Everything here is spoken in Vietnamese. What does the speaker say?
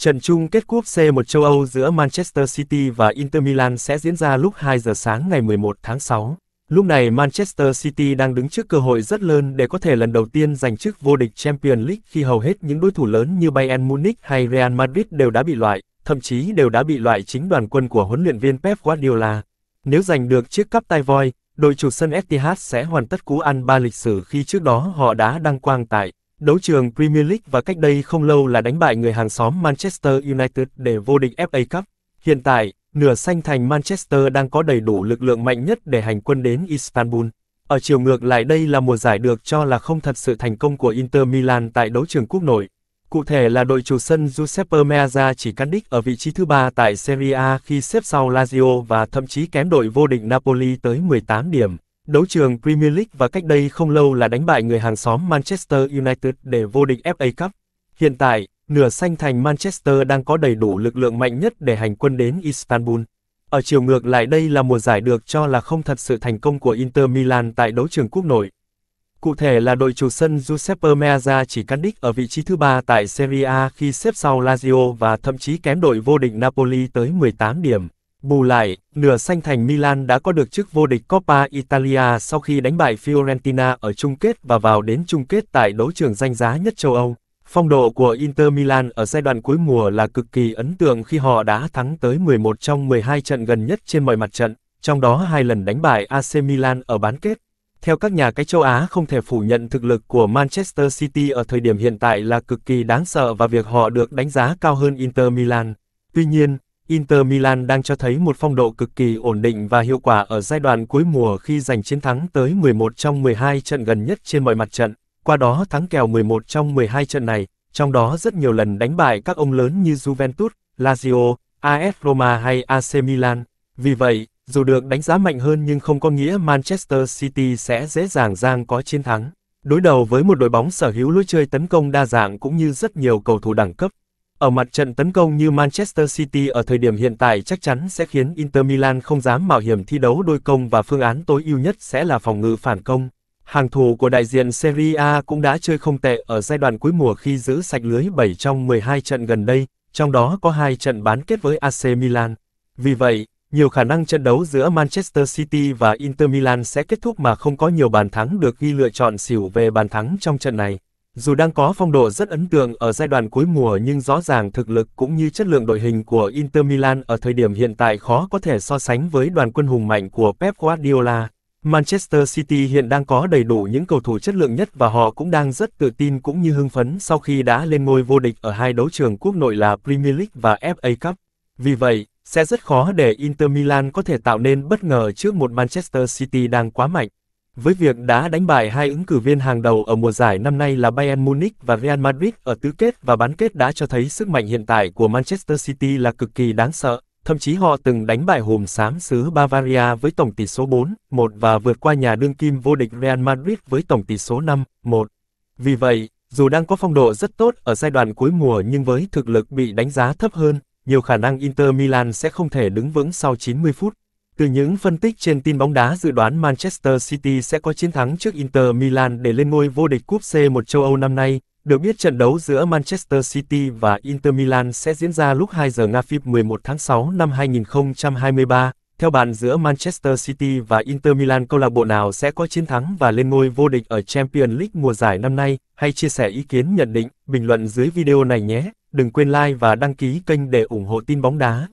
Trận chung kết cúp C1 châu Âu giữa Manchester City và Inter Milan sẽ diễn ra lúc 2 giờ sáng ngày 11 tháng 6. Lúc này Manchester City đang đứng trước cơ hội rất lớn để có thể lần đầu tiên giành chức vô địch Champions League khi hầu hết những đối thủ lớn như Bayern Munich hay Real Madrid đều đã bị loại, thậm chí đều đã bị loại chính đoàn quân của huấn luyện viên Pep Guardiola. Nếu giành được chiếc cắp tay voi, đội chủ sân Etihad sẽ hoàn tất cú ăn ba lịch sử khi trước đó họ đã đăng quang tại Đấu trường Premier League và cách đây không lâu là đánh bại người hàng xóm Manchester United để vô địch FA Cup. Hiện tại, nửa xanh thành Manchester đang có đầy đủ lực lượng mạnh nhất để hành quân đến Istanbul. Ở chiều ngược lại đây là mùa giải được cho là không thật sự thành công của Inter Milan tại đấu trường quốc nội. Cụ thể là đội chủ sân Giuseppe Meazza chỉ cán đích ở vị trí thứ ba tại Serie A khi xếp sau Lazio và thậm chí kém đội vô địch Napoli tới 18 điểm đấu trường Premier League và cách đây không lâu là đánh bại người hàng xóm Manchester United để vô địch FA Cup. Hiện tại, nửa xanh thành Manchester đang có đầy đủ lực lượng mạnh nhất để hành quân đến Istanbul. Ở chiều ngược lại đây là mùa giải được cho là không thật sự thành công của Inter Milan tại đấu trường quốc nội. Cụ thể là đội chủ sân Giuseppe Meazza chỉ cán đích ở vị trí thứ ba tại Serie A khi xếp sau Lazio và thậm chí kém đội vô địch Napoli tới 18 điểm. Bù lại, nửa xanh thành Milan đã có được chức vô địch Coppa Italia sau khi đánh bại Fiorentina ở chung kết và vào đến chung kết tại đấu trường danh giá nhất châu Âu. Phong độ của Inter Milan ở giai đoạn cuối mùa là cực kỳ ấn tượng khi họ đã thắng tới 11 trong 12 trận gần nhất trên mọi mặt trận, trong đó hai lần đánh bại AC Milan ở bán kết. Theo các nhà cái châu Á không thể phủ nhận thực lực của Manchester City ở thời điểm hiện tại là cực kỳ đáng sợ và việc họ được đánh giá cao hơn Inter Milan. Tuy nhiên, Inter Milan đang cho thấy một phong độ cực kỳ ổn định và hiệu quả ở giai đoạn cuối mùa khi giành chiến thắng tới 11 trong 12 trận gần nhất trên mọi mặt trận, qua đó thắng kèo 11 trong 12 trận này, trong đó rất nhiều lần đánh bại các ông lớn như Juventus, Lazio, AS Roma hay AC Milan. Vì vậy, dù được đánh giá mạnh hơn nhưng không có nghĩa Manchester City sẽ dễ dàng dàng có chiến thắng. Đối đầu với một đội bóng sở hữu lối chơi tấn công đa dạng cũng như rất nhiều cầu thủ đẳng cấp, ở mặt trận tấn công như Manchester City ở thời điểm hiện tại chắc chắn sẽ khiến Inter Milan không dám mạo hiểm thi đấu đôi công và phương án tối ưu nhất sẽ là phòng ngự phản công. Hàng thủ của đại diện Serie A cũng đã chơi không tệ ở giai đoạn cuối mùa khi giữ sạch lưới 7 trong 12 trận gần đây, trong đó có hai trận bán kết với AC Milan. Vì vậy, nhiều khả năng trận đấu giữa Manchester City và Inter Milan sẽ kết thúc mà không có nhiều bàn thắng được ghi lựa chọn xỉu về bàn thắng trong trận này. Dù đang có phong độ rất ấn tượng ở giai đoạn cuối mùa nhưng rõ ràng thực lực cũng như chất lượng đội hình của Inter Milan ở thời điểm hiện tại khó có thể so sánh với đoàn quân hùng mạnh của Pep Guardiola. Manchester City hiện đang có đầy đủ những cầu thủ chất lượng nhất và họ cũng đang rất tự tin cũng như hưng phấn sau khi đã lên ngôi vô địch ở hai đấu trường quốc nội là Premier League và FA Cup. Vì vậy, sẽ rất khó để Inter Milan có thể tạo nên bất ngờ trước một Manchester City đang quá mạnh với việc đã đánh bại hai ứng cử viên hàng đầu ở mùa giải năm nay là Bayern Munich và Real Madrid ở tứ kết và bán kết đã cho thấy sức mạnh hiện tại của Manchester City là cực kỳ đáng sợ. Thậm chí họ từng đánh bại hùm xám xứ Bavaria với tổng tỷ số 4-1 và vượt qua nhà đương kim vô địch Real Madrid với tổng tỷ số 5-1. Vì vậy, dù đang có phong độ rất tốt ở giai đoạn cuối mùa nhưng với thực lực bị đánh giá thấp hơn, nhiều khả năng Inter Milan sẽ không thể đứng vững sau 90 phút. Từ những phân tích trên tin bóng đá dự đoán Manchester City sẽ có chiến thắng trước Inter Milan để lên ngôi vô địch cúp C1 châu Âu năm nay, được biết trận đấu giữa Manchester City và Inter Milan sẽ diễn ra lúc 2 giờ Nga phíp 11 tháng 6 năm 2023. Theo bạn giữa Manchester City và Inter Milan câu lạc bộ nào sẽ có chiến thắng và lên ngôi vô địch ở Champions League mùa giải năm nay? Hãy chia sẻ ý kiến nhận định, bình luận dưới video này nhé. Đừng quên like và đăng ký kênh để ủng hộ tin bóng đá.